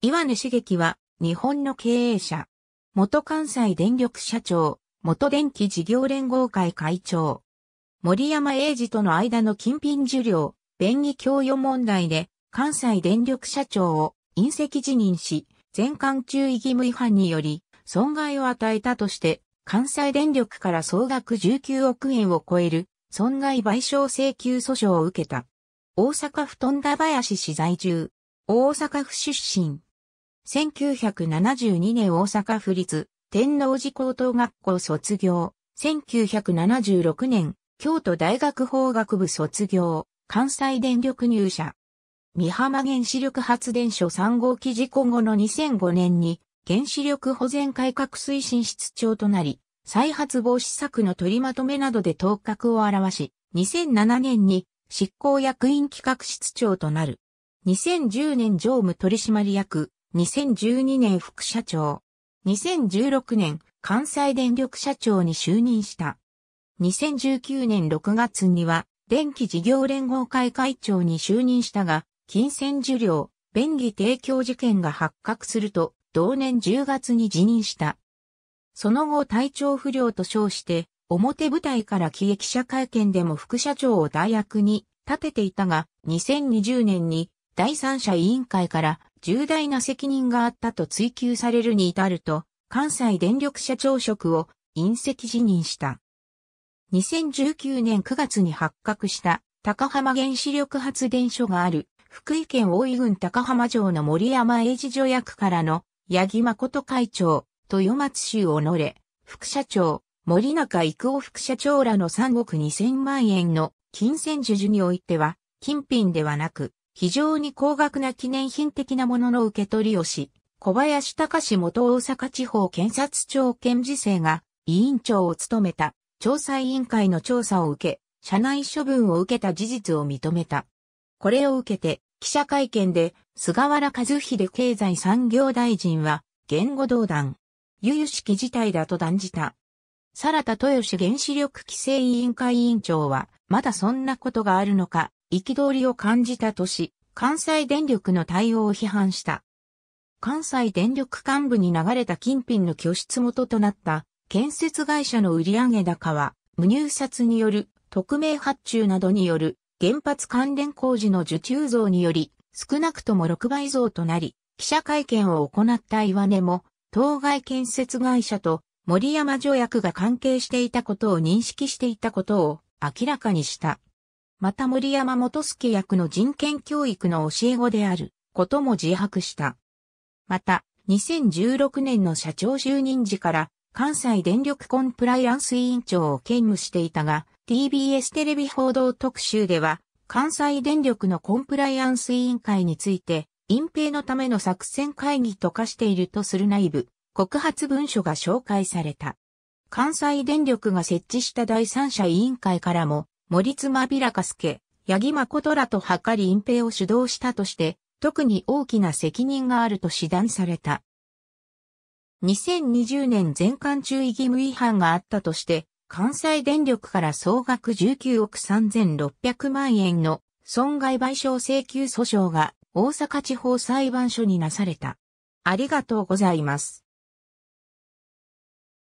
岩根茂樹は、日本の経営者。元関西電力社長、元電気事業連合会会長。森山英二との間の近品受領、便宜供与問題で、関西電力社長を隕石辞任し、全館注意義務違反により、損害を与えたとして、関西電力から総額19億円を超える、損害賠償請求訴訟を受けた。大阪府富田林市在住。大阪府出身。1972年大阪府立天王寺高等学校卒業。1976年京都大学法学部卒業。関西電力入社。三浜原子力発電所3号機事故後の2005年に原子力保全改革推進室長となり、再発防止策の取りまとめなどで頭角を表し、2007年に執行役員企画室長となる。2010年常務取締役、2012年副社長。2016年、関西電力社長に就任した。2019年6月には、電気事業連合会会長に就任したが、金銭受領、便宜提供事件が発覚すると、同年10月に辞任した。その後体調不良と称して、表舞台から喜劇者会見でも副社長を代役に立てていたが、2020年に第三者委員会から重大な責任があったと追及されるに至ると、関西電力社長職を隕石辞任した。2019年9月に発覚した高浜原子力発電所がある福井県大井郡高浜城の森山英治助役からの八木誠会長、豊松州をのれ、副社長、森中育夫副社長らの3億2000万円の金銭授受においては、金品ではなく、非常に高額な記念品的なものの受け取りをし、小林隆元大阪地方検察庁検事生が委員長を務めた調査委員会の調査を受け、社内処分を受けた事実を認めた。これを受けて、記者会見で、菅原和秀経済産業大臣は、言語道断、由々しき事態だと断じた。サラタ豊志原子力規制委員会委員長は、まだそんなことがあるのか、憤りを感じたとし、関西電力の対応を批判した。関西電力幹部に流れた金品の拠出元となった建設会社の売上高は、無入札による匿名発注などによる原発関連工事の受注増により、少なくとも6倍増となり、記者会見を行った岩根も、当該建設会社と森山条約が関係していたことを認識していたことを明らかにした。また森山元助役の人権教育の教え子であることも自白した。また、2016年の社長就任時から関西電力コンプライアンス委員長を兼務していたが、TBS テレビ報道特集では、関西電力のコンプライアンス委員会について、隠蔽のための作戦会議と化しているとする内部、告発文書が紹介された。関西電力が設置した第三者委員会からも、森妻平か助、八木誠らと図り隠蔽を主導したとして、特に大きな責任があると指断された。2020年全館注意義務違反があったとして、関西電力から総額19億3600万円の損害賠償請求訴訟が大阪地方裁判所になされた。ありがとうございます。